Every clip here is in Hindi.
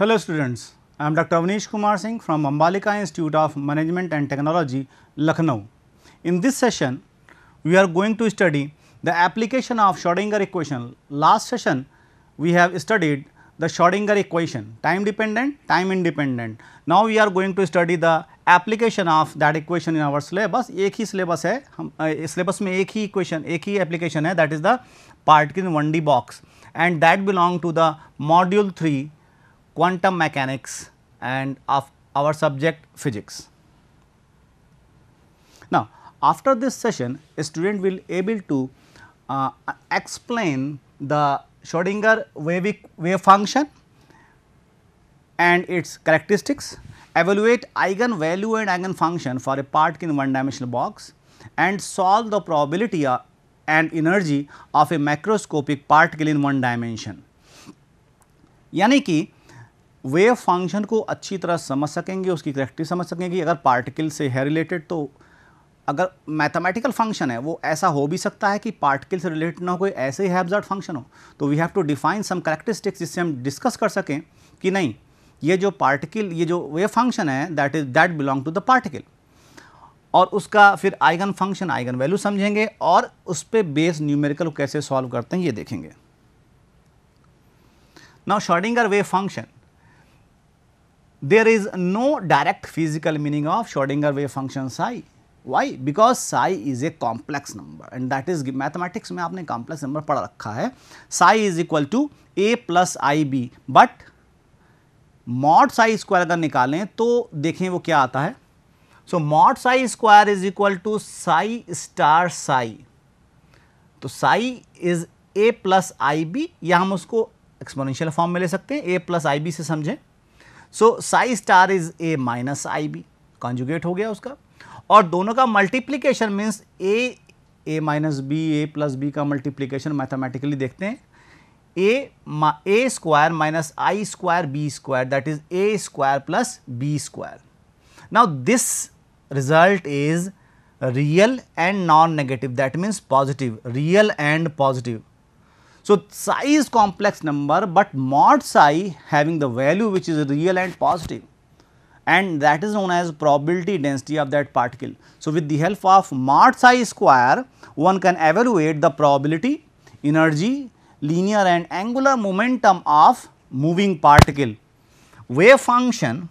Hello students, I am Dr. Avnish Kumar Singh from Ambalika Institute of Management and Technology, Lucknow. In this session, we are going to study the application of Schrodinger equation. Last session, we have studied the Schrodinger equation, time dependent, time independent. Now, we are going to study the application of that equation in our syllabus एक ही सिलेबस है हम सिलेबस में एक ही इक्वेशन एक ही एप्लीकेशन है that is the part in one D box and that belong to the module three quantum mechanics and of our subject physics. Now, after this session a student will able to uh, explain the Schrodinger wave, wave function and its characteristics, evaluate eigenvalue and eigenfunction for a part in one dimensional box and solve the probability uh, and energy of a macroscopic particle in one dimension. यानी कि वेव फंक्शन को अच्छी तरह समझ सकेंगे उसकी करेक्टिव समझ सकेंगे अगर पार्टिकल से है रिलेटेड तो अगर मैथमेटिकल फंक्शन है वो ऐसा हो भी सकता है कि पार्टिकल से रिलेटेड ना कोई ऐसे ही हैब्जर्ड फंक्शन हो तो we have to define some characteristics जिससे हम डिस्कस कर सकें कि नहीं ये जो पार्टिकल ये जो वेव फंक्शन है that is that belong to the particle और उसका फिर आइगन फंक्शन आइगन वैल्यू समझेंगे और उस पर बेस न्यूमेरिकल कैसे सॉल्व करते हैं ये देखेंगे now Schrödinger wave function there is no direct physical meaning of Schrodinger wave function psi. Why? Because psi is a complex number and that is mathematics में आपने complex number पढ़ रखा है psi is equal to a plus i b but mod psi square अगर निकालें तो देखें वो क्या आता है so mod psi square is equal to psi star psi तो psi is a plus i b या हम उसको एक्सपोनेंशियल फॉर्म में ले सकते हैं ए प्लस आई बी से समझें so psi star is a minus i b conjugate हो गया उसका और दोनों का multiplication means a a minus b a plus b का मल्टीप्लीकेशन मैथमेटिकली देखते हैं a a square minus i square b square that is a square plus b square now this result is real and non negative that means positive real and positive So, psi is complex number, but mod psi having the value which is real and positive and that is known as probability density of that particle. So, with the help of mod psi square, one can evaluate the probability, energy, linear and angular momentum of moving particle. Wave function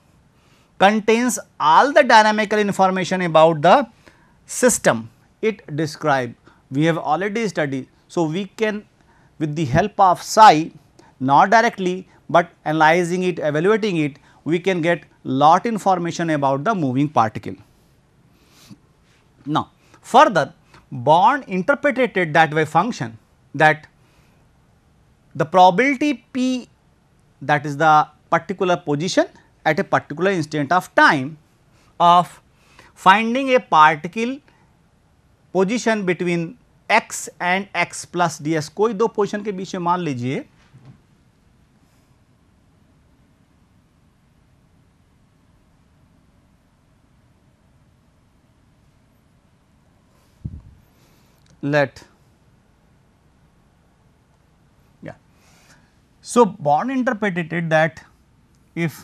contains all the dynamical information about the system it describes. We have already studied. So, we can with the help of psi not directly, but analyzing it evaluating it we can get lot information about the moving particle. Now further Born interpreted that wave function that the probability p that is the particular position at a particular instant of time of finding a particle position between x and x plus DS, कोई दो पोजीशन के बीच में मान लीजिए let yeah so born interpreted that if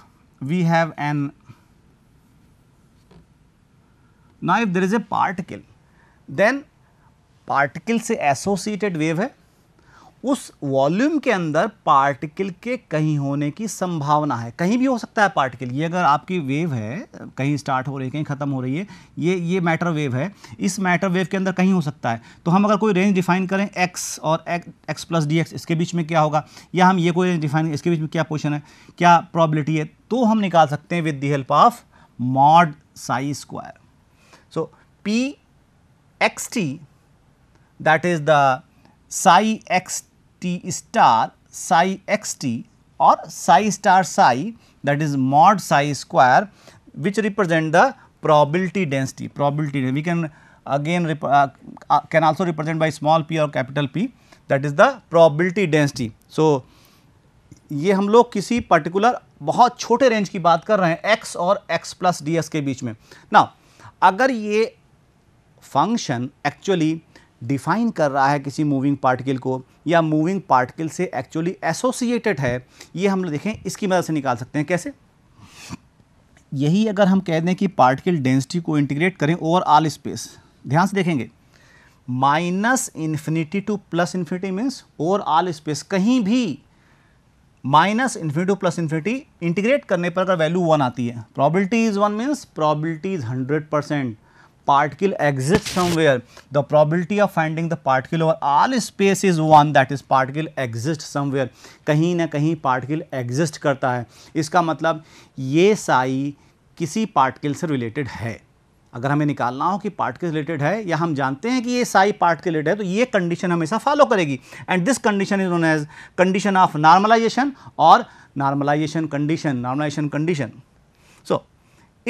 we have an now if there is a particle then particle से एसोसिएटेड वेव है उस वॉल्यूम के अंदर पार्टिकल के कहीं होने की संभावना है कहीं भी हो सकता है पार्टिकल ये अगर आपकी वेव है कहीं स्टार्ट हो रही है कहीं ख़त्म हो रही है ये ये मैटर वेव है इस मैटर वेव के अंदर कहीं हो सकता है तो हम अगर कोई रेंज डिफाइन करें एक्स और एक्स प्लस डी एक्स इसके बीच में क्या होगा या हम ये कोई रेंज डिफाइन इसके बीच में क्या पोजिशन है क्या प्रॉबिलिटी है तो हम निकाल सकते हैं with the help of mod psi square so p x t that is the psi x t star psi x t or psi star psi that is mod psi square which represent the probability density probability we can again uh, uh, can also represent by small p or capital P that is the probability density. So, ये हम लोग किसी पर्टिकुलर बहुत छोटे रेंज की बात कर रहे हैं x और x प्लस डी के बीच में ना अगर ये फंक्शन एक्चुअली डिफाइन कर रहा है किसी मूविंग पार्टिकल को या मूविंग पार्टिकल से एक्चुअली एसोसिएटेड है ये हम देखें इसकी मदद से निकाल सकते हैं कैसे यही अगर हम कह दें कि पार्टिकल डेंसिटी को इंटीग्रेट करें ओवर ऑल स्पेस ध्यान से देखेंगे minus infinity to plus infinity means over all space कहीं भी minus infinity to plus infinity integrate करने पर अगर वैल्यू वन आती है probability is one means probability is hundred percent particle exist somewhere the probability of finding the particle over all space is one that is particle exist somewhere कहीं ना कहीं पार्टिकल एग्जिस्ट करता है इसका मतलब ये साई किसी पार्टिकल से रिलेटेड है अगर हमें निकालना हो कि पार्टिकल रिलेटेड है या हम जानते हैं कि ये साई पार्टिकल रिलेटेड है तो ये कंडीशन हमेशा फॉलो करेगी and this condition is known as condition of normalization और normalization condition normalization condition so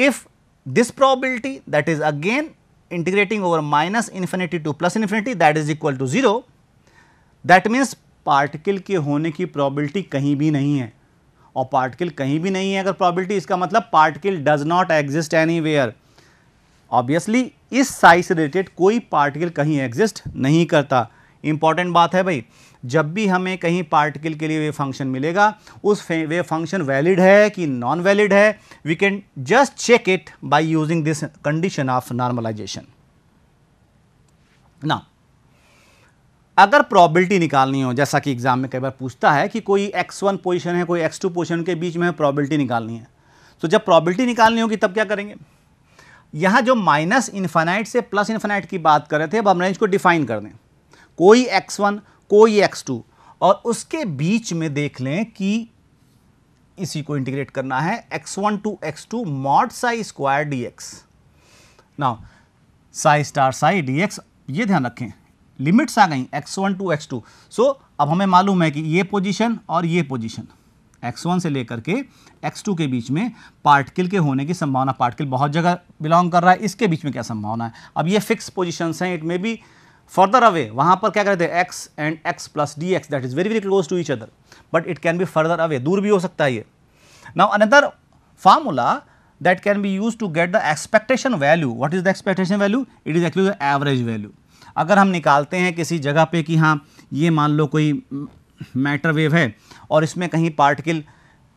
if this probability that is again integrating over minus infinity to plus infinity that is equal to 0 that means particle के होने की प्रॉबिलिटी कहीं भी नहीं है और पार्टिकल कहीं भी नहीं है अगर प्रॉबिलिटी इसका मतलब particle does not exist anywhere obviously इस साइज से रिलेटेड कोई पार्टिकल कहीं एग्जिस्ट नहीं करता इंपॉर्टेंट बात है भाई जब भी हमें कहीं पार्टिकल के लिए वे फंक्शन मिलेगा उस वे फंक्शन वैलिड है कि नॉन वैलिड है we can just check it by using this condition of normalization ना अगर प्रॉबिलिटी निकालनी हो जैसा कि एग्जाम में कई बार पूछता है कि कोई x1 वन पोजिशन है कोई x2 टू पोजिशन के बीच में प्रॉबिलिटी निकालनी है तो जब प्रॉबिलिटी निकालनी होगी तब क्या करेंगे यहां जो माइनस इन्फाइनाइट से प्लस इन्फाइनाइट की बात कर रहे थे अब हम रेंज को डिफाइन कर दें कोई x1 कोई एक्स टू और उसके बीच में देख लें कि इसी को इंटीग्रेट करना है x one to x two mod psi square d x ना psi star psi d x ये ध्यान रखें लिमिट्स आ गई x one to x two so अब हमें मालूम है कि ये पोजीशन और ये पोजीशन वन से लेकर के एक्स टू के बीच में पार्टिकल के होने की संभावना पार्टिकल बहुत जगह बिलोंग कर रहा है इसके बीच में क्या संभावना है अब ये फिक्स पोजिशन हैं it may be further away वहाँ पर क्या करते हैं x and x plus d x that is very very close to each other but it can be further away दूर भी हो सकता है ये now another formula that can be use to get the expectation value what is the expectation value it is actually the average value अगर हम निकालते हैं किसी जगह पे कि हाँ ये मान लो कोई मैटर वेव है और इसमें कहीं पार्टिकल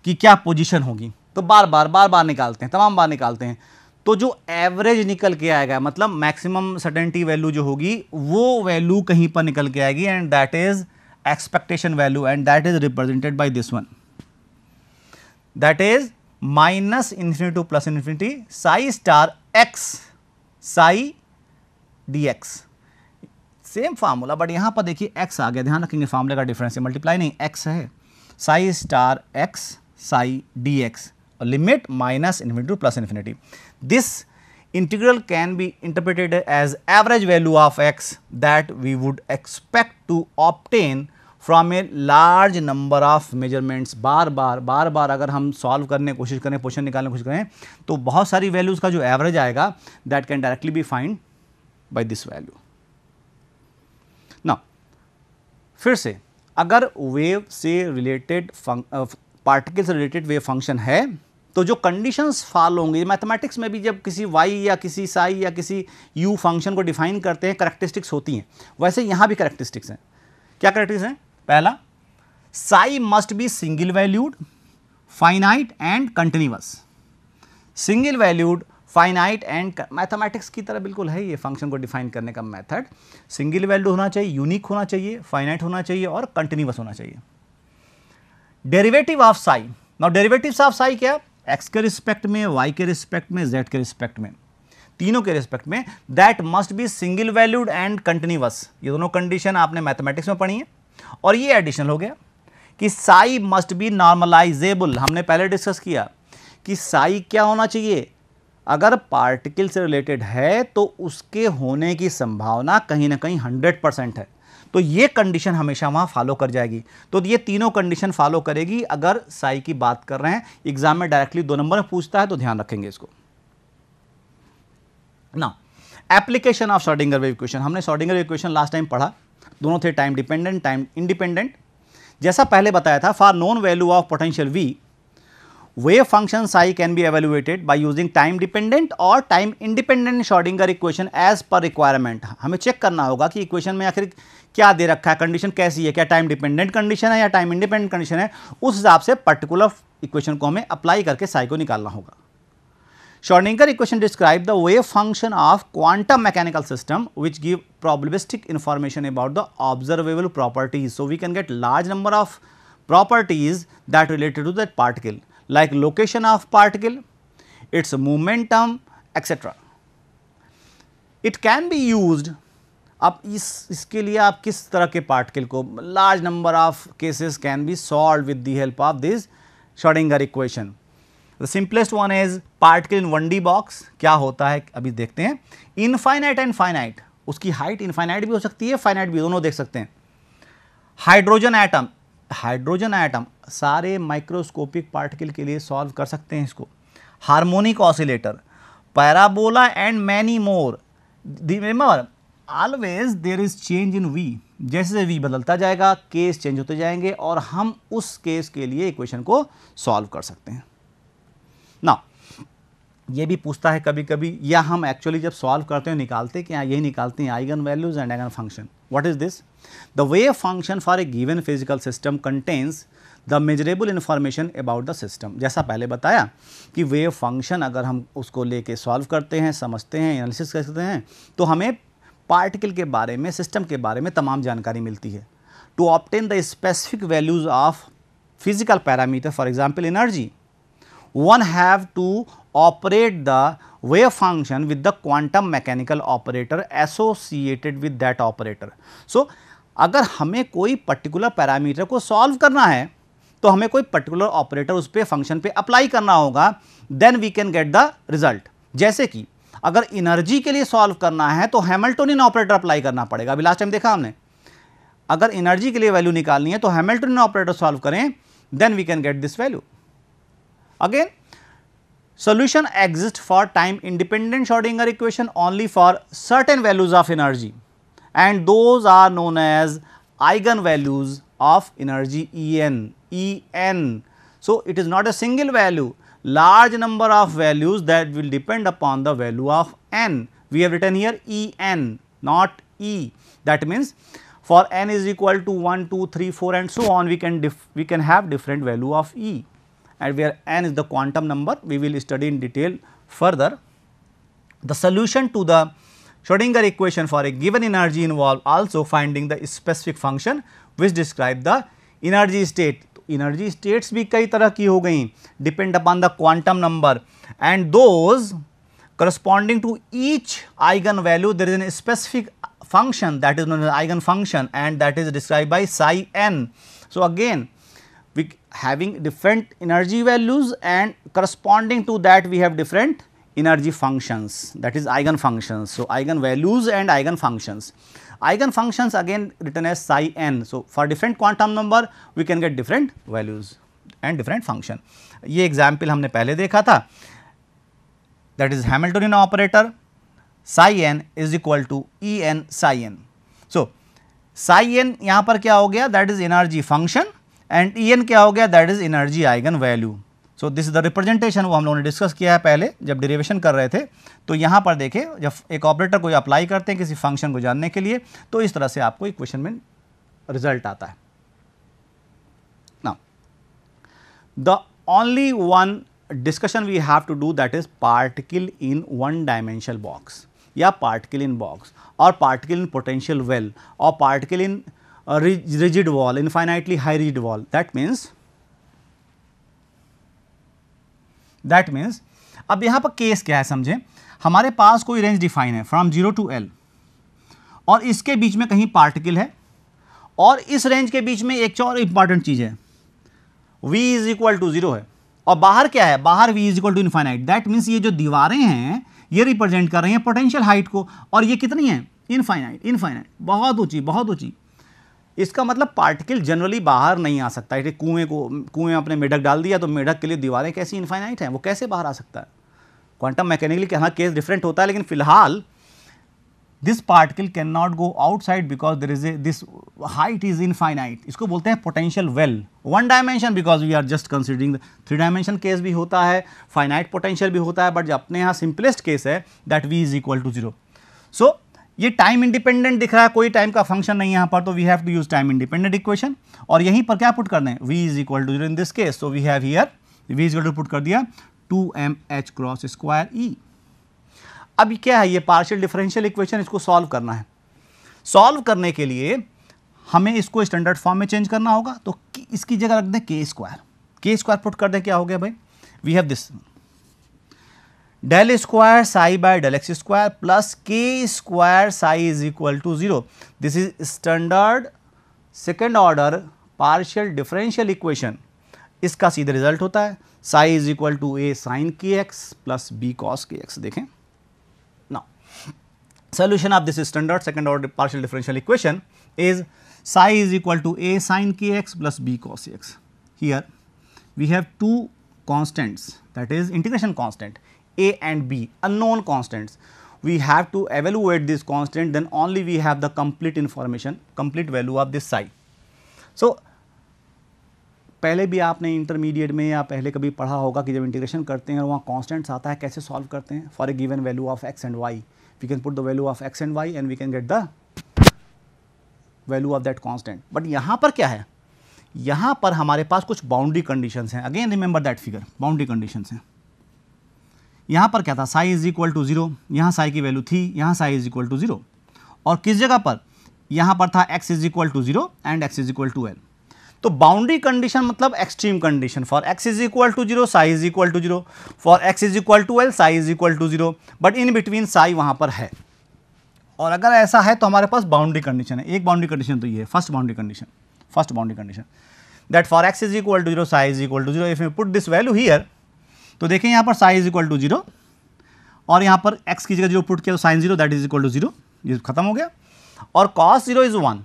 की क्या पोजिशन होगी तो बार बार बार बार निकालते हैं तमाम बार निकालते हैं तो जो एवरेज निकल के आएगा मतलब मैक्सिमम सर्टेनिटी वैल्यू जो होगी वो वैल्यू कहीं पर निकल के आएगी and that is expectation value and that is represented by this one that is minus infinity to plus infinity psi star x psi d x same formula but यहां पर देखिए एक्स आ गया ध्यान रखेंगे फार्मूले का डिफरेंस है मल्टीप्लाई नहीं एक्स है psi star x psi d x और limit minus infinity to plus infinity This integral can be interpreted as average value of x that we would expect to obtain from a large number of measurements बार बार बार बार अगर हम सॉल्व करने कोशिश करें क्वेश्चन निकालने की कोशिश करें तो बहुत सारी वैल्यूज़ का जो एवरेज आएगा that can directly be find by this value ना फिर से अगर वेव से रिलेटेड पार्टिकल uh, से रिलेटेड वेव फंक्शन है तो जो कंडीशंस फॉलो होंगी मैथमेटिक्स में भी जब किसी वाई या किसी साई या किसी यू फंक्शन को डिफाइन करते हैं करेक्टरिस्टिक्स होती हैं वैसे यहाँ भी करेक्टरिस्टिक्स हैं क्या करेक्टरिस्टिक्स हैं पहला psi must be single valued finite and continuous single valued finite and mathematics की तरह बिल्कुल है ये फंक्शन को डिफाइन करने का मेथड सिंगल वैल्यू होना चाहिए यूनिक होना चाहिए फाइनाइट होना चाहिए और कंटिन्यूस होना चाहिए derivative of psi now derivatives of psi क्या एक्स के रिस्पेक्ट में वाई के रिस्पेक्ट में जेड के रिस्पेक्ट में तीनों के रिस्पेक्ट में that must be single valued and continuous ये दोनों कंडीशन आपने मैथमेटिक्स में पढ़ी है और ये एडिशनल हो गया कि साई मस्ट बी नॉर्मलाइजेबल हमने पहले डिस्कस किया कि साई क्या होना चाहिए अगर पार्टिकल से रिलेटेड है तो उसके होने की संभावना कहीं ना कहीं 100 परसेंट है तो ये कंडीशन हमेशा वहाँ फॉलो कर जाएगी तो ये तीनों कंडीशन फॉलो करेगी अगर साई की बात कर रहे हैं एग्जाम में डायरेक्टली दो नंबर में पूछता है तो ध्यान रखेंगे इसको ना application of Schrödinger wave equation हमने Schrödinger wave equation last time पढ़ा दोनों थे टाइम डिपेंडेंट टाइम इंडिपेंडेंट जैसा पहले बताया था for known value of potential V wave function psi can be evaluated by using time dependent और time independent Schrodinger equation as per requirement हमें चेक करना होगा कि इक्वेशन में आखिर क्या दे रखा है कंडीशन कैसी है क्या टाइम डिपेंडेंट कंडीशन है या टाइम इंडिपेंडेंट कंडीशन है उस हिसाब से पर्टिकुलर इक्वेशन को हमें अप्लाई करके साई को निकालना होगा Schrödinger equation describe the wave function of quantum mechanical system which give probabilistic information about the observable properties so we can get large number of properties that related to that particle like location of particle its momentum etcetera it can be use अब इस इसके लिए आप किस तरह के पार्टिकल को large number of cases can be solve with the help of this Schrodinger equation the simplest one is particle in one D box क्या होता है अभी देखते हैं इनफाइनाइट एंड फाइनाइट उसकी हाइट इनफाइनाइट भी हो सकती है फाइनाइट भी दोनों देख सकते हैं हाइड्रोजन आइटम हाइड्रोजन आइटम सारे माइक्रोस्कोपिक पार्टिकल के लिए सॉल्व कर सकते हैं इसको harmonic oscillator parabola and many more remember always there is change in V जैसे जैसे वी बदलता जाएगा केस चेंज होते जाएंगे और हम उस केस के लिए इक्वेशन को सॉल्व कर सकते हैं ना ये भी पूछता है कभी कभी या हम एक्चुअली जब सॉल्व करते हैं निकालते क्या यही निकालते हैं eigen values and eigen function what is this the wave function for a given physical system contains the measurable information about the system जैसा पहले बताया कि वे फंक्शन अगर हम उसको लेके सॉल्व करते हैं समझते हैं एनालिसिस करते हैं तो हमें पार्टिकल के बारे में सिस्टम के बारे में तमाम जानकारी मिलती है to obtain the specific values of physical parameter for example energy one have to operate the wave function with the quantum mechanical operator associated with that operator so अगर हमें कोई पर्टिकुलर पैरामीटर को सॉल्व करना है तो हमें कोई पर्टिकुलर ऑपरेटर उस पर फंक्शन पे अप्लाई करना होगा then we can get the result जैसे कि अगर एनर्जी के लिए सॉल्व करना है तो हेमल्टोनियन ऑपरेटर अप्लाई करना पड़ेगा अभी लास्ट टाइम देखा हमने अगर एनर्जी के लिए वैल्यू निकालनी है तो हेमल्टोनियन ऑपरेटर सॉल्व करें then we can get this value again solution exist for time independent Schrodinger equation only for certain values of energy and those are known as eigen values of energy E N E N so it is not a single value large number of values that will depend upon the value of n. We have written here E n not E that means for n is equal to 1, 2, 3, 4 and so on we can we can have different value of E and where n is the quantum number we will study in detail further. The solution to the Schrodinger equation for a given energy involve also finding the specific function which describe the energy state energy states भी कई तरह की हो गई depend upon the quantum number and those corresponding to each eigen value there is a specific function that is known as eigen function and that is described by psi n. So, again we having different energy values and corresponding to that we have different energy functions that is eigen functions So, eigen values and eigen functions eigen functions again written as psi n. So, for different quantum number we can get different values and different function. ye example humne pehle dekha tha that is Hamiltonian operator psi n is equal to E n psi n. So, psi n yahan par kya ho gaya that is energy function and E n क्या हो गया that is energy eigen value. So this is the representation वो हम लोगों ने डिस्कस किया है पहले जब डिरेवेशन कर रहे थे तो यहाँ पर देखें जब एक ऑपरेटर कोई अप्लाई करते हैं किसी फंक्शन को जानने के लिए तो इस तरह से आपको इक्वेशन में रिजल्ट आता है ना the only one discussion we have to do that is particle in one dimension box या पार्टिकल इन बॉक्स और पार्टिकल इन पोटेंशियल वेल और particle in rigid wall infinitely high rigid wall that means that means अब यहाँ पर केस क्या है समझें हमारे पास कोई रेंज डिफाइन है फ्रॉम जीरो टू एल और इसके बीच में कहीं पार्टिकल है और इस रेंज के बीच में एक और इंपॉर्टेंट चीज़ है v is equal to zero है और बाहर क्या है बाहर v is equal to infinite that means ये जो दीवारें हैं ये रिप्रेजेंट कर रही हैं पोटेंशियल हाइट को और ये कितनी है इनफाइनाइट इनफाइनाइट बहुत ऊंची बहुत ऊंची इसका मतलब पार्टिकल जनरली बाहर नहीं आ सकता कुएं को कुएं आपने मेढक डाल दिया तो मेढक के लिए दीवारें कैसी इन्फाइनाइट हैं वो कैसे बाहर आ सकता है क्वांटम मैकेनिकली हाँ केस डिफरेंट होता है लेकिन फिलहाल this particle can not go outside because there is a this height is infinite इसको बोलते हैं potential well one dimension because we are just considering three dimension case भी होता है फाइनाइट पोटेंशियल भी होता है बट अपने यहाँ सिंपलेस्ट केस है that V is equal to zero so ये टाइम इंडिपेंडेंट दिख रहा है कोई टाइम का फंक्शन नहीं यहाँ पर तो we have to use time independent equation और यहीं पर क्या पुट करना है V is equal to in this case so we have here V is equal to put कर दिया two M H cross square E अब क्या है ये पार्शियल डिफरेंशियल इक्वेशन इसको सॉल्व करना है सॉल्व करने के लिए हमें इसको स्टैंडर्ड फॉर्म में चेंज करना होगा तो इसकी जगह रख दें के स्क्वायर के स्क्वायर पुट कर दें क्या हो गया भाई we have this del square psi by del X square plus K square psi is equal to zero this is standard second order partial differential equation इसका सीधा रिजल्ट होता है psi is equal to A sine K X plus B cos K X देखें ना solution of this standard second order partial differential equation is psi is equal to A sine K X plus B cos X here we have two constants that is integration constant a and b unknown constants we have to evaluate this constant then only we have the complete information complete value of this psi so पहले भी आपने इंटरमीडिएट में या पहले कभी पढ़ा होगा कि जब इंटीग्रेशन करते हैं और वहाँ कॉन्स्टेंट्स आता है कैसे सॉल्व करते हैं for a given value of X and Y we can put the value of X and Y and we can get the value of that constant but यहाँ पर क्या है यहाँ पर हमारे पास कुछ बाउंड्री कंडीशन हैं again remember that figure boundary condition हैं यहाँ पर क्या था psi is equal to zero यहाँ साई की वैल्यू थी यहाँ psi is equal to zero और किस जगह पर यहाँ पर था X is equal to zero and X is equal to L तो बाउंड्री कंडीशन मतलब extreme condition for X is equal to zero psi is equal to zero for X is equal to L psi is equal to zero but in between psi वहाँ पर है और अगर ऐसा है तो हमारे पास बाउंड्री कंडीशन है एक बाउंड्री कंडीशन तो ये है first boundary condition first boundary condition that for X is equal to zero psi is equal to zero if you put this value here तो देखें यहाँ पर साइज इक्वल टू जीरो और यहाँ पर एक्स की जगह जीरो पुट किया तो sine zero that is equal to zero खत्म हो गया और cos zero is one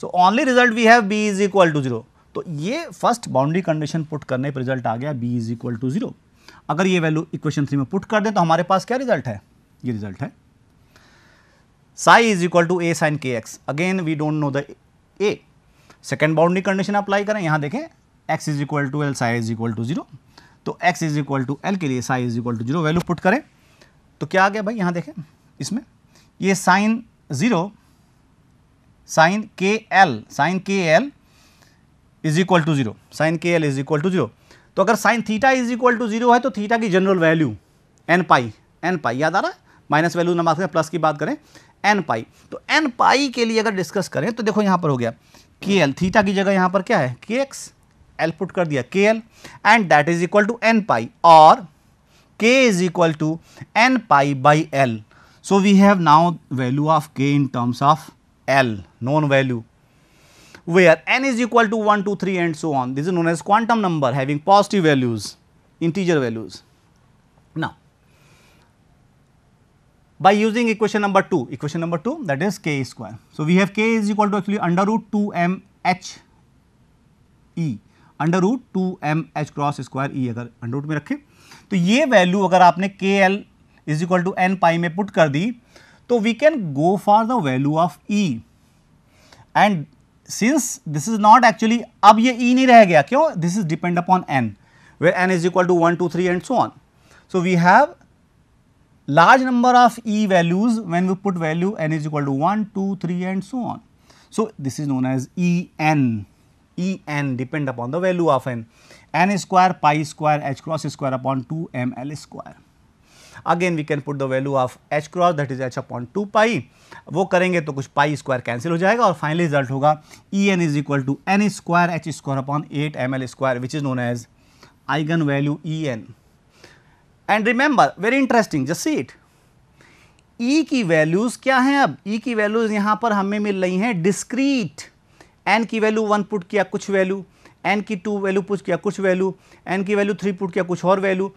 so only result we have B is equal to zero तो ये फर्स्ट बाउंड्री कंडीशन पुट करने पर रिजल्ट आ गया B is equal to zero अगर ये वैल्यू इक्वेशन थ्री में पुट कर दें तो हमारे पास क्या रिजल्ट है ये रिजल्ट है psi is equal to A sine K X again we don't know the A second boundary condition apply करें यहाँ देखें x is equal to L psi is equal to zero तो x is equal to L के लिए sine is equal to zero value put करें तो क्या आ गया भाई यहाँ देखें इसमें ये sine zero sine K L sine K L is equal to zero sine K L is equal to zero तो अगर sine theta is equal to zero है तो थीटा की general value N pi N pi याद आ रहा है माइनस वैल्यू ना बात करें प्लस की बात करें एन पाई तो एन पाई के लिए अगर डिस्कस करें तो देखो यहाँ पर हो गया के एल थीटा की जगह यहाँ पर क्या है के एक्स i पुट कर दिया K L and that is equal to k is equal to n pi by L. So, we have now value of k in terms of L known value where n is equal to 1, 2, 3 and so on. This is known as quantum number having positive values, integer values. Now, by using equation number 2, equation number 2 that is k square. So, we have k is equal to actually under root 2 m h e under root two M H cross square E अगर अंडर रूट में रखें तो ये वैल्यू अगर आपने K L is equal to N pi में पुट कर दी तो we can go for the value of E and since this is not actually अब ये ई e नहीं रह गया क्यों this is depend upon N where N is equal to one two three and so on so we have large number of E values when we put value N is equal to one two three and so on so this is known as E N E N depend upon the value of N N square pi square H cross square upon two M L square again we can put the value of H cross that is H upon two pi वो करेंगे तो कुछ पाई स्क्वायर कैंसिल हो जाएगा और फाइनली रिजल्ट होगा E N is equal to N square H square upon eight M L square which is known as eigen value E N and remember very interesting just see it E की वैल्यूज़ क्या हैं अब ई e की वैल्यूज़ यहां पर हमें मिल रही हैं डिस्क्रीट एन की वैल्यू वन पुट किया कुछ वैल्यू एन की टू वैल्यू पुट किया कुछ वैल्यू एन की वैल्यू थ्री पुट किया कुछ और वैल्यू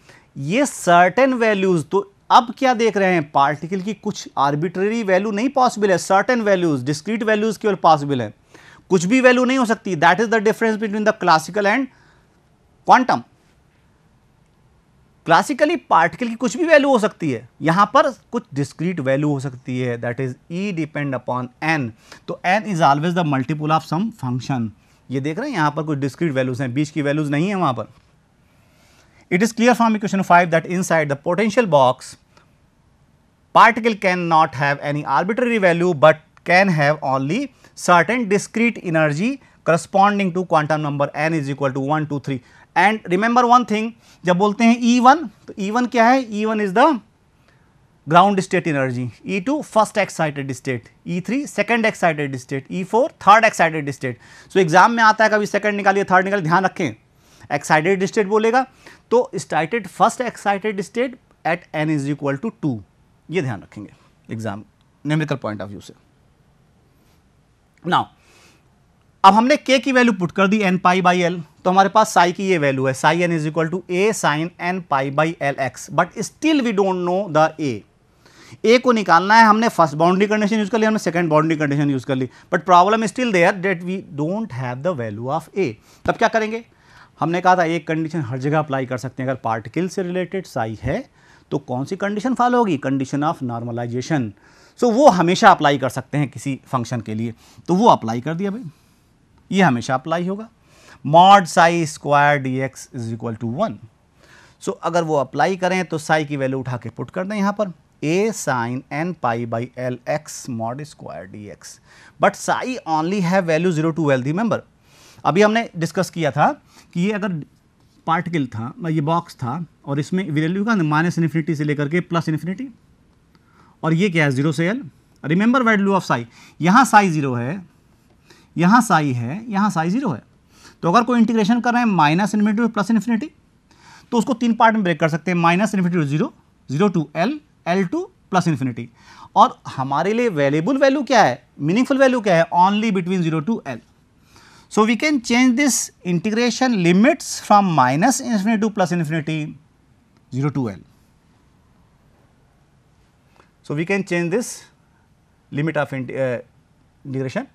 ये सर्टेन वैल्यूज़ तो अब क्या देख रहे हैं पार्टिकल की कुछ आर्बिट्रेरी वैल्यू नहीं पॉसिबल है सर्टेन वैल्यूज़ डिस्क्रीट वैल्यूज़ केवल पॉसिबल है कुछ भी वैल्यू नहीं हो सकती that is the difference between the classical and quantum classically particle की कुछ भी वैल्यू हो सकती है यहां पर कुछ डिस्क्रीट वैल्यू हो सकती है that is E depend upon N तो N is always the multiple of some function ये देख रहे हैं यहाँ पर कुछ डिस्क्रीट वैल्यूज हैं बीच की वैल्यूज नहीं है वहाँ पर it is clear form equation five that inside the potential box particle can not have any arbitrary value but can have only certain discrete energy corresponding to quantum number N is equal to one two three and remember one thing जब बोलते हैं ई e वन तो ई e वन क्या है E one is the ground state energy E two first excited state E three second excited state E four third excited state so exam में आता है कभी सेकेंड निकालिए थर्ड निकालिए ध्यान रखें एक्साइटेड स्टेट बोलेगा तो स्टाइटेड first excited state at n is equal to two ये ध्यान रखेंगे exam numerical point of view से नाउ अब हमने के की वैल्यू पुट कर दी एन पाई बाई एल तो हमारे पास साई की ये वैल्यू है psi n is equal to A sine n pi by L x but still we don't know the A A को निकालना है हमने फर्स्ट बाउंड्री कंडीशन यूज़ कर लिया हमने सेकंड बाउंड्री कंडीशन यूज़ कर ली but problem still there that we don't have the value of A तब क्या करेंगे हमने कहा था एक कंडीशन हर जगह अप्लाई कर सकते हैं अगर पार्टिकल से रिलेटेड साई है तो कौन सी कंडीशन फॉलो होगी कंडीशन ऑफ नॉर्मलाइजेशन सो वो हमेशा अप्लाई कर सकते हैं किसी फंक्शन के लिए तो वो अप्लाई कर दिया भाई ये हमेशा अप्लाई होगा mod psi square d x is equal to one so अगर वो अप्लाई करें तो साई की वैल्यू उठा के पुट कर दें यहाँ पर A sine n pi by L x mod square d x but psi only have value zero to l member अभी हमने डिस्कस किया था कि ये अगर पार्टिकल था ये बॉक्स था और इसमें वैल्यू का माइनस इन्फिनिटी से लेकर के प्लस इन्फिनिटी और ये क्या है जीरो से L remember value of psi यहाँ साई जीरो है यहाँ साई है यहाँ साई जीरो है तो अगर कोई इंटीग्रेशन कर रहे हैं minus infinity to plus infinity तो उसको तीन पार्ट में ब्रेक कर सकते हैं minus infinity to zero zero to L L to plus infinity और हमारे लिए वैल्यूबल वैल्यू क्या है मीनिंगफुल वैल्यू क्या है only between zero to L so we can change this integration limits from minus infinity to plus infinity zero to L so we can change this limit of integration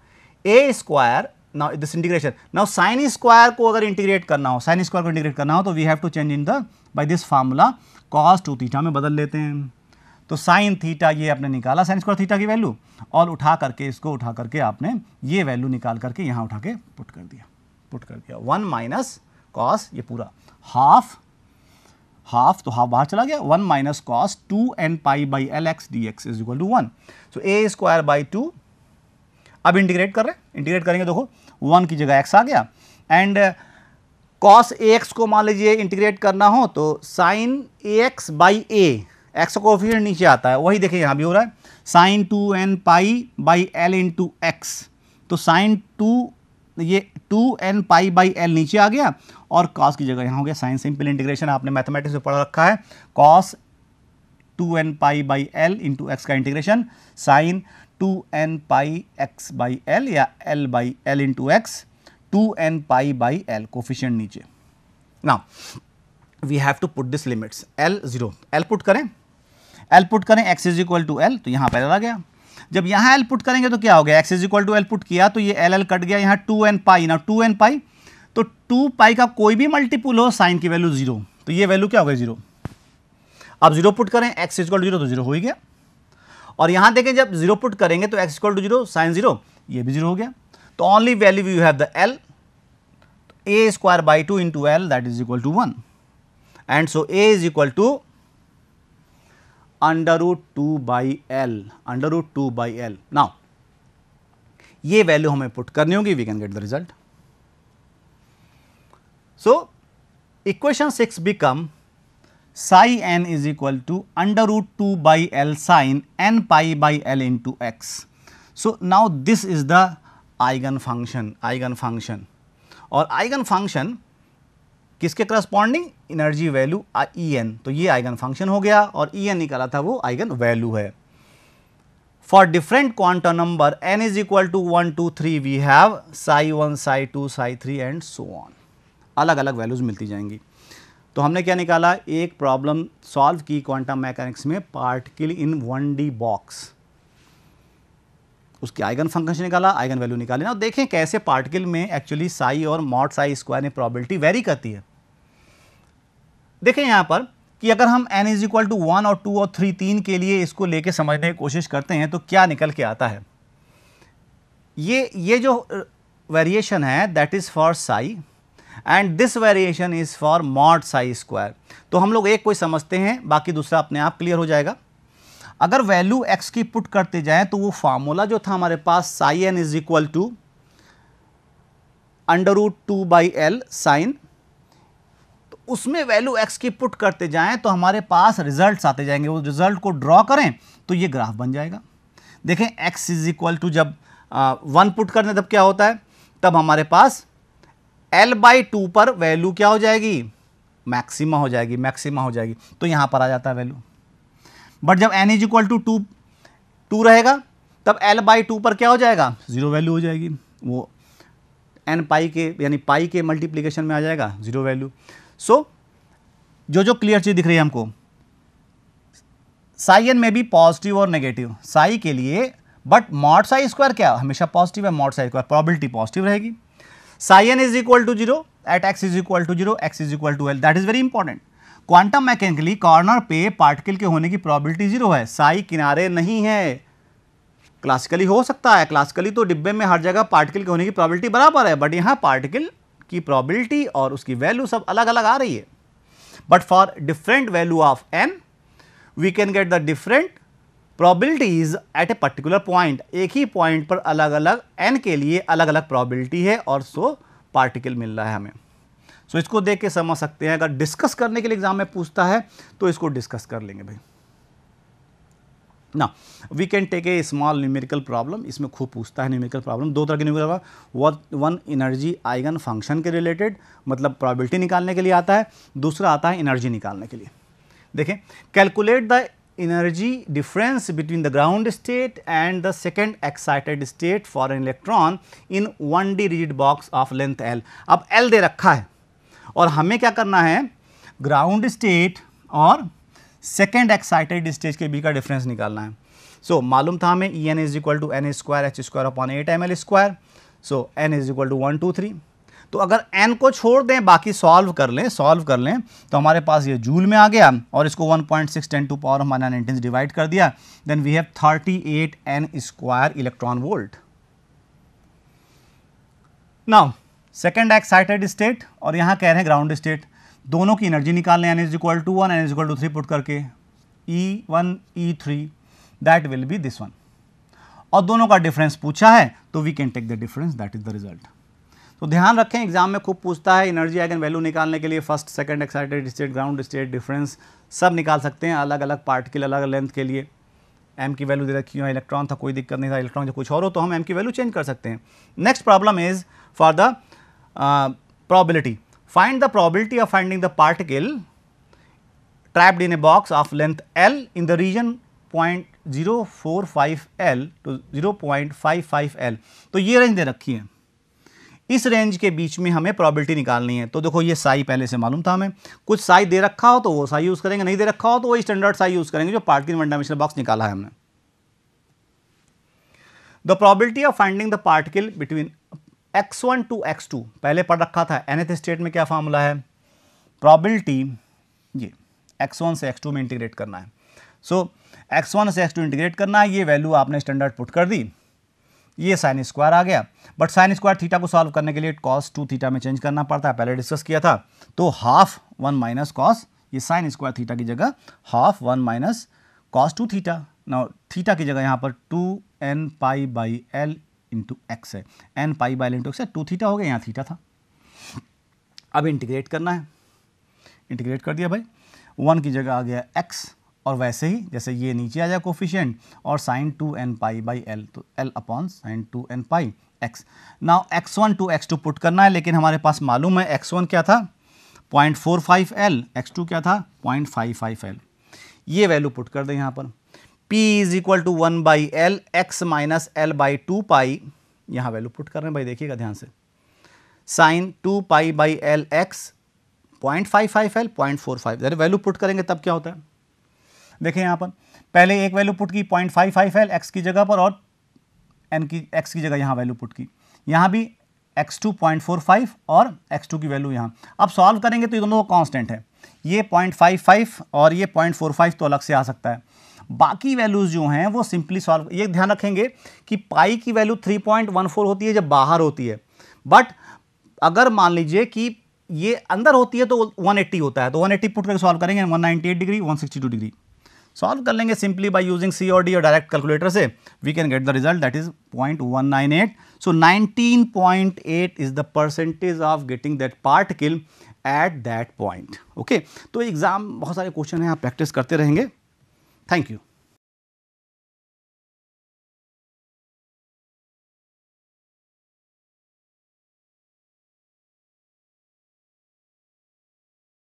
A square now this integration now sine square को अगर इंटीग्रेट करना हो साइन स्क्वायर e को इंटीग्रेट करना हो तो we have to change in the by this formula cos two theta में बदल लेते हैं तो साइन थीटा ये आपने निकाला साइन स्क्वायर थीटा की वैल्यू और उठा करके इसको उठा करके आपने ये वैल्यू निकाल करके यहाँ उठा के पुट कर दिया पुट कर दिया वन माइनस कॉस ये पूरा हाफ हाफ तो हाफ बाहर चला गया one minus cos two N pi by L x d x is equal to one so A square by two अब इंटीग्रेट कर रहे हैं इंटीग्रेट करेंगे देखो वन की जगह एक्स आ गया एंड कॉस ए एक्स को मान लीजिए इंटीग्रेट करना हो तो sine A x by A x को फिर नीचे आता है वही देखिए यहाँ भी हो रहा है sine two N pi by L into x तो साइन टू ये two N pi by L नीचे आ गया और कॉस की जगह यहाँ हो गया साइन सिंपल इंटीग्रेशन आपने मैथमेटिक्स में पढ़ रखा है cos two N pi by L into x का integration sine two N pi x by L या L by L into x two N pi by L coefficient नीचे ना we have to put this limits L zero L put करें एल पुट करें x is equal to L तो यहां पर आ गया जब यहां एल पुट करेंगे तो क्या हो गया x is equal to L put किया तो ये एल एल कट गया यहां टू एन पाई ना टू एन पाई तो टू पाई का कोई भी मल्टीपुल हो साइन की वैल्यू जीरो तो ये वैल्यू क्या हो गया जीरो आप जीरो पुट करें एक्स टू जीरो तो जीरो हो ही गया और यहां देखें जब जीरो पुट करेंगे तो x equal to zero sine zero ये भी जीरो हो गया तो only value you have the L A square by two into L that is equal to one and so A is equal to under root two by L under root two by L now ये वैल्यू हमें पुट करनी होगी we can get the result so equation six become psi n is equal to under root two by L sine n pi by L into x so now this is the eigen function eigen function और आइगन फंक्शन किसके corresponding energy value E n तो ये आइगन फंक्शन हो गया और ई एन निकाला था वो आइगन वैल्यू है for different quant number N is equal to one two three we have psi one psi two psi three and so on अलग अलग वैल्यूज मिलती जाएंगी तो हमने क्या निकाला एक प्रॉब्लम सॉल्व की क्वांटम मैकेनिक्स में particle in one D box उसके आइगन फंक्शन निकाला आइगन वैल्यू निकाली ना देखें कैसे पार्टिकल में एक्चुअली साई और मॉड साई स्क्वायर में प्रॉबिलिटी वेरी करती है देखें यहाँ पर कि अगर हम n is equal to one और टू और थ्री तीन के लिए इसको लेके समझने की कोशिश करते हैं तो क्या निकल के आता है ये ये जो वेरिएशन है that is for psi and this variation is for mod psi square तो हम लोग एक कोई समझते हैं बाकी दूसरा अपने आप क्लियर हो जाएगा अगर वैल्यू एक्स की पुट करते जाए तो वो फार्मूला जो था हमारे पास psi n is equal to under root two by L sine उसमें वैल्यू एक्स की पुट करते जाए तो हमारे पास रिजल्ट आते जाएंगे वो रिजल्ट को ड्रॉ करें तो ये ग्राफ बन जाएगा देखें एक्स इज इक्वल टू जब वन पुट करने तब क्या होता है तब हमारे पास एल बाई टू पर वैल्यू क्या हो जाएगी मैक्सिमा हो जाएगी मैक्सिमा हो जाएगी तो यहां पर आ जाता है वैल्यू बट जब n is equal to two two रहेगा तब एल बाई टू पर क्या हो जाएगा ज़ीरो वैल्यू हो जाएगी वो एन पाई के यानी पाई के मल्टीप्लीकेशन में आ जाएगा ज़ीरो वैल्यू सो जो जो क्लियर चीज़ दिख रही है हमको साई एन में भी पॉजिटिव और नेगेटिव साई के लिए बट मॉड साई स्क्वायर क्या हमेशा पॉजिटिव है mod psi square probability positive रहेगी psi n is equal to 0 at x is equal to 0 x is equal to l that is very important quantum mechanically corner पे पार्टिकल के होने की प्रोबेबिलिटी जीरो है साई किनारे नहीं है क्लासिकली हो सकता है क्लासिकली तो डिब्बे में हर जगह पार्टिकल के होने की प्रोबेबिलिटी बराबर है बट यहाँ पार्टिकल की प्रोबेबिलिटी और उसकी वैल्यू सब अलग अलग आ रही है but for different value of n we can get the different probabilities at a particular point एक ही पॉइंट पर अलग अलग एन के लिए अलग अलग प्रॉबिलिटी है और सो पार्टिकल मिल रहा है हमें सो so, इसको देख के समझ सकते हैं अगर डिस्कस करने के लिए एग्जाम में पूछता है तो इसको डिस्कस कर लेंगे भाई ना we can take a small numerical problem इसमें खूब पूछता है न्यूमेरिकल प्रॉब्लम दो तरह के numerical one energy eigen function के रिलेटेड मतलब प्रॉबिलिटी निकालने के लिए आता है दूसरा आता है एनर्जी निकालने के लिए देखें calculate the energy difference between the ground state and the second excited state for an electron in 1D rigid box of length L. अब L दे रखा है और हमें क्या करना है ground state और second excited state के बीच का difference निकालना है. So, मालूम था हमें E n is equal to n square h square upon 8 m l square. So, n is equal to 1, 2, 3. तो अगर एन को छोड़ दें बाकी सॉल्व कर लें सॉल्व कर लें तो हमारे पास ये जूल में आ गया और इसको 1.6 point six ten to power हमारे नाइनटीन डिवाइड कर दिया then we have 38 eight n square electron volt now second excited state और यहाँ कह रहे हैं ग्राउंड स्टेट दोनों की एनर्जी निकाल लें n is equal to one n is equal to three put करके E one E three that will be this one और दोनों का डिफरेंस पूछा है तो we can take the difference that is the result तो ध्यान रखें एग्जाम में खूब पूछता है एनर्जी आइगन वैल्यू निकालने के लिए first second excited state ground state difference सब निकाल सकते हैं अलग अलग पार्टिकल अलग लेंथ के लिए एम की वैल्यू दे रखी हो इलेक्ट्रॉन था कोई दिक्कत नहीं था इलेक्ट्रॉन जो कुछ और हो तो हम एम की वैल्यू चेंज कर सकते हैं next problem is for the probability find the probability of finding the particle trapped in a box of length L in the region point zero four five L to zero point five five L तो ये रेंज दे रखी है इस रेंज के बीच में हमें प्रॉबिलिटी निकालनी है तो देखो ये साई पहले से मालूम था हमें कुछ साई दे रखा हो तो वो साई यूज़ करेंगे नहीं दे रखा हो तो वही स्टैंडर्ड साई यूज़ करेंगे जो पार्किन वन डायमेंशनल बॉक्स निकाला है हमने the probability of finding the particle between x one to x two पहले पढ़ रखा था एनथ स्टेट में क्या फार्मूला है प्रॉबिलिटी ये एक्स वन से एक्स टू में इंटीग्रेट करना है सो एक्स वन से एक्स टू इंटीग्रेट करना है ये वैल्यू आपने स्टैंडर्ड पुट कर दी ये साइन स्क्वायर आ गया बट साइन स्क्वायर थीटा को सॉल्व करने के लिए कॉस टू थीटा में चेंज करना पड़ता है पहले डिस्कस किया था तो हाफ वन माइनस कॉस ये साइन स्क्वायर थीटा की जगह half one minus cos two theta ना थीटा की जगह यहाँ पर two N pi by L into x है n pi by L into x है टू थीटा हो गया यहाँ थीटा था अब इंटीग्रेट करना है इंटीग्रेट कर दिया भाई वन की जगह आ गया एक्स और वैसे ही जैसे ये नीचे आ जाए कोफिशियंट और sine two N pi by L तो L upon sine two N pi x now x one to x two put करना है लेकिन हमारे पास मालूम है एक्स वन क्या था point four five L x two क्या था पॉइंट फाइव फाइव एल ये वैल्यू पुट कर दें यहाँ पर P is equal to one by L x minus L by two pi यहाँ वैल्यू पुट कर रहे हैं भाई देखिएगा ध्यान से sine two pi by L x point five five L point four five value put करेंगे तब क्या होता है देखें यहाँ पर पहले एक वैल्यू पुट की point five five L x की जगह पर और एन की एक्स की जगह यहाँ वैल्यू पुट की यहाँ भी x two point four five और एक्स टू की वैल्यू यहाँ अब सॉल्व करेंगे तो ये दोनों कॉन्स्टेंट है ये पॉइंट फाइव फाइव और ये पॉइंट फोर फाइव तो अलग से आ सकता है बाकी वैल्यूज़ जो हैं वो सिंपली सॉल्व ये ध्यान रखेंगे कि पाई की value three point one four होती है जब बाहर होती है बट अगर मान लीजिए कि ये अंदर होती है तो 180 होता है तो 180 पुट करके सॉल्व करेंगे 198 डिग्री 162 डिग्री सॉल्व कर लेंगे सिंपली बाई यूजिंग सी और डी और डायरेक्ट कैलकुलेटर से we can get the result that is point one nine eight so nineteen point eight is the percentage of getting that particle at that point okay तो एग्ज़ाम बहुत सारे क्वेश्चन हैं आप प्रैक्टिस करते रहेंगे थैंक यू